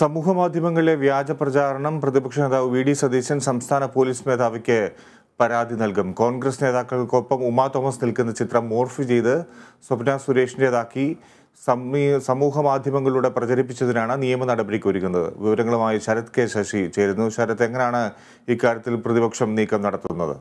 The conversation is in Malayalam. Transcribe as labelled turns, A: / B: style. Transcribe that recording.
A: സമൂഹ മാധ്യമങ്ങളിലെ വ്യാജ പ്രചാരണം പ്രതിപക്ഷ നേതാവ് വി ഡി സതീശൻ സംസ്ഥാന പോലീസ് മേധാവിക്ക് പരാതി നൽകും കോൺഗ്രസ് നേതാക്കൾക്കൊപ്പം ഉമാ തോമസ് നിൽക്കുന്ന ചിത്രം മോർഫ് ചെയ്ത് സ്വപ്ന സുരേഷിൻ്റേതാക്കി സമൂഹ മാധ്യമങ്ങളിലൂടെ പ്രചരിപ്പിച്ചതിനാണ് നിയമ നടപടിക്ക് വിവരങ്ങളുമായി ശരത് കെ ശശി ചേരുന്നു ശരത് എങ്ങനെയാണ് ഇക്കാര്യത്തിൽ പ്രതിപക്ഷം നീക്കം നടത്തുന്നത്